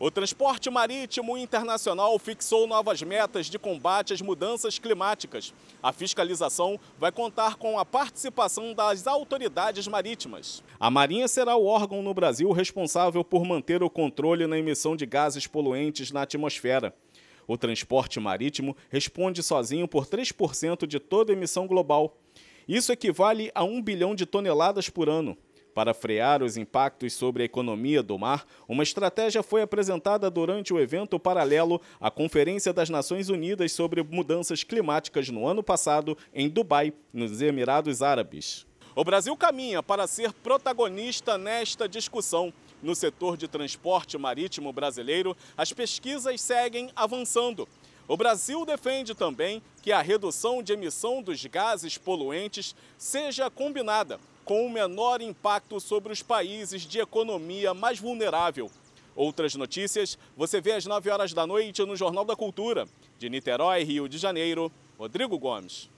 O transporte marítimo internacional fixou novas metas de combate às mudanças climáticas. A fiscalização vai contar com a participação das autoridades marítimas. A Marinha será o órgão no Brasil responsável por manter o controle na emissão de gases poluentes na atmosfera. O transporte marítimo responde sozinho por 3% de toda a emissão global. Isso equivale a 1 bilhão de toneladas por ano. Para frear os impactos sobre a economia do mar, uma estratégia foi apresentada durante o evento paralelo à Conferência das Nações Unidas sobre Mudanças Climáticas no ano passado em Dubai, nos Emirados Árabes. O Brasil caminha para ser protagonista nesta discussão. No setor de transporte marítimo brasileiro, as pesquisas seguem avançando. O Brasil defende também que a redução de emissão dos gases poluentes seja combinada com o menor impacto sobre os países de economia mais vulnerável. Outras notícias você vê às 9 horas da noite no Jornal da Cultura. De Niterói, Rio de Janeiro, Rodrigo Gomes.